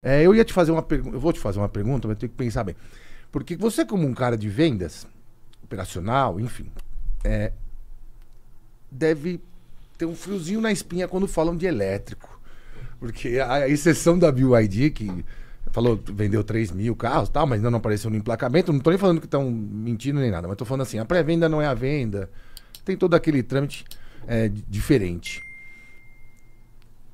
É, eu ia te fazer uma pergunta, eu vou te fazer uma pergunta, mas tenho que pensar bem. Porque você, como um cara de vendas, operacional, enfim, é, deve ter um friozinho na espinha quando falam de elétrico. Porque a exceção da BYD, que falou, vendeu 3 mil carros tal, mas ainda não apareceu no emplacamento, não estou nem falando que estão mentindo nem nada, mas estou falando assim, a pré-venda não é a venda, tem todo aquele trâmite é, diferente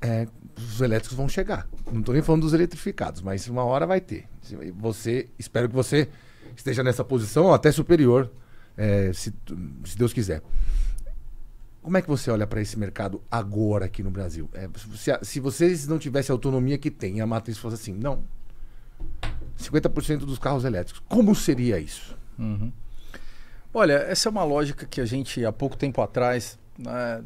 é, os elétricos vão chegar. Não estou nem falando dos eletrificados, mas uma hora vai ter. Você, espero que você esteja nessa posição, ou até superior, é, se, se Deus quiser. Como é que você olha para esse mercado agora aqui no Brasil? É, se, se, vocês não tivessem a autonomia que tem, a matriz fosse assim, não. 50% dos carros elétricos. Como seria isso? Uhum. Olha, essa é uma lógica que a gente, há pouco tempo atrás, né,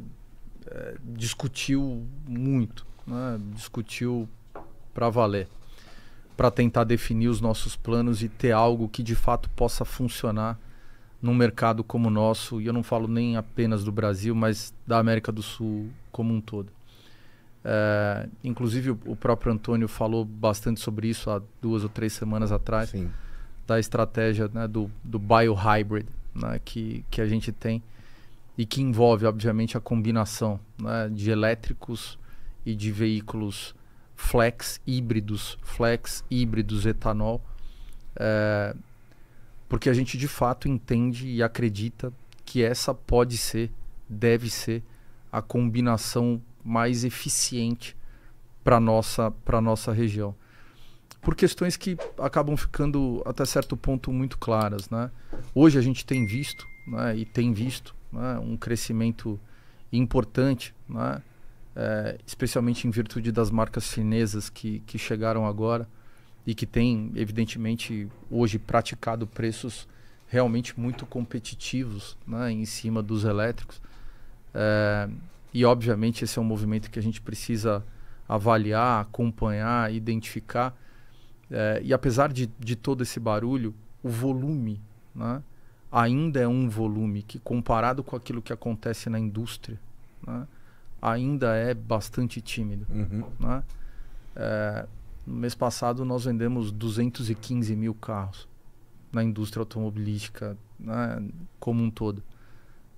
eh, discutiu muito, né? discutiu para valer, para tentar definir os nossos planos e ter algo que de fato possa funcionar num mercado como o nosso, e eu não falo nem apenas do Brasil, mas da América do Sul como um todo. É, inclusive, o, o próprio Antônio falou bastante sobre isso há duas ou três semanas atrás, Sim. da estratégia né, do, do biohybrid né, que, que a gente tem e que envolve, obviamente, a combinação né, de elétricos e de veículos flex, híbridos, flex, híbridos, etanol, é, porque a gente de fato entende e acredita que essa pode ser, deve ser, a combinação mais eficiente para a nossa, nossa região. Por questões que acabam ficando até certo ponto muito claras. Né? Hoje a gente tem visto, né, e tem visto, né? um crescimento importante, né? é, especialmente em virtude das marcas chinesas que, que chegaram agora e que têm, evidentemente, hoje praticado preços realmente muito competitivos né? em cima dos elétricos. É, e, obviamente, esse é um movimento que a gente precisa avaliar, acompanhar, identificar. É, e apesar de, de todo esse barulho, o volume né, ainda é um volume que, comparado com aquilo que acontece na indústria, né, ainda é bastante tímido. Uhum. Né? É, no mês passado, nós vendemos 215 mil carros na indústria automobilística né, como um todo.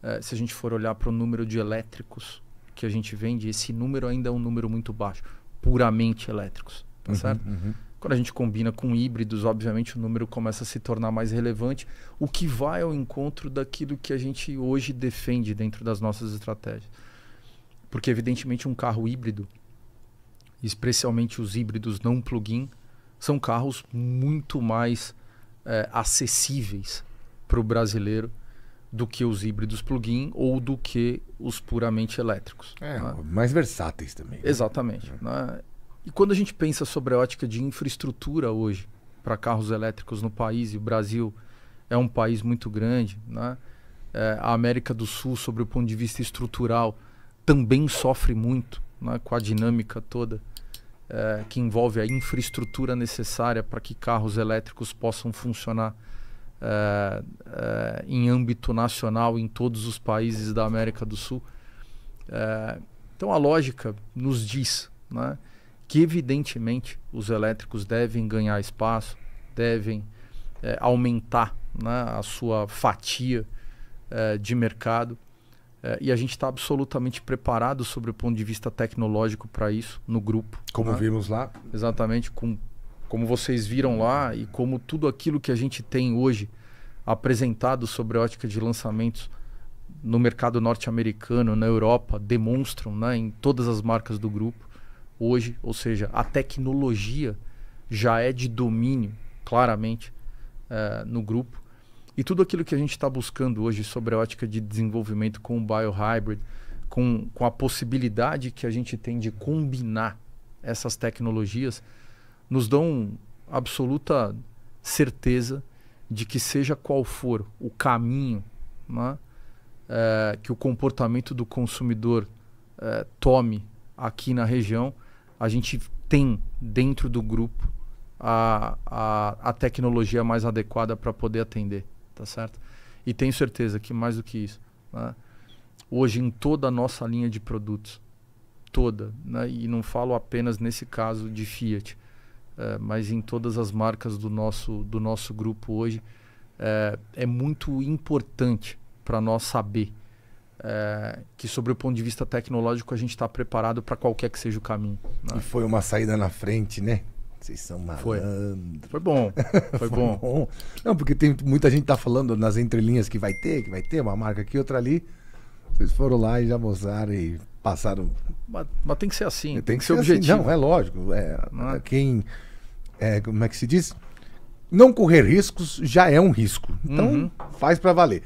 É, se a gente for olhar para o número de elétricos que a gente vende, esse número ainda é um número muito baixo, puramente elétricos. Tá uhum, certo? Uhum. Quando a gente combina com híbridos, obviamente o número começa a se tornar mais relevante, o que vai ao encontro daquilo que a gente hoje defende dentro das nossas estratégias. Porque, evidentemente, um carro híbrido, especialmente os híbridos não plug-in, são carros muito mais é, acessíveis para o brasileiro do que os híbridos plug-in ou do que os puramente elétricos. É, né? mais versáteis também. Né? Exatamente. É. Né? E quando a gente pensa sobre a ótica de infraestrutura hoje para carros elétricos no país, e o Brasil é um país muito grande, né? É, a América do Sul, sobre o ponto de vista estrutural, também sofre muito né? com a dinâmica toda é, que envolve a infraestrutura necessária para que carros elétricos possam funcionar é, é em âmbito nacional em todos os países da América do Sul. É, então a lógica nos diz, né? que evidentemente os elétricos devem ganhar espaço, devem é, aumentar né, a sua fatia é, de mercado. É, e a gente está absolutamente preparado sobre o ponto de vista tecnológico para isso no grupo. Como né? vimos lá. Exatamente, com, como vocês viram lá e como tudo aquilo que a gente tem hoje apresentado sobre a ótica de lançamentos no mercado norte-americano, na Europa, demonstram né, em todas as marcas do grupo hoje, ou seja, a tecnologia já é de domínio, claramente, eh, no grupo. E tudo aquilo que a gente está buscando hoje sobre a ótica de desenvolvimento com o biohybrid, com, com a possibilidade que a gente tem de combinar essas tecnologias, nos dão absoluta certeza de que seja qual for o caminho né, eh, que o comportamento do consumidor eh, tome aqui na região, a gente tem dentro do grupo a, a, a tecnologia mais adequada para poder atender, tá certo? E tenho certeza que mais do que isso, né? hoje em toda a nossa linha de produtos, toda, né? e não falo apenas nesse caso de Fiat, é, mas em todas as marcas do nosso, do nosso grupo hoje, é, é muito importante para nós saber é, que sobre o ponto de vista tecnológico a gente está preparado para qualquer que seja o caminho. Né? E foi uma saída na frente, né? Vocês são malandros. Foi, foi bom, foi, foi bom. bom. Não, porque tem muita gente tá falando nas entrelinhas que vai ter, que vai ter uma marca aqui, outra ali. Vocês foram lá e já mostraram e passaram. Mas, mas tem que ser assim, tem, tem que, ser, ser assim. objetivo. Assim. Não, é lógico. É, ah. Quem. É, como é que se diz? Não correr riscos já é um risco. Então, uhum. faz para valer.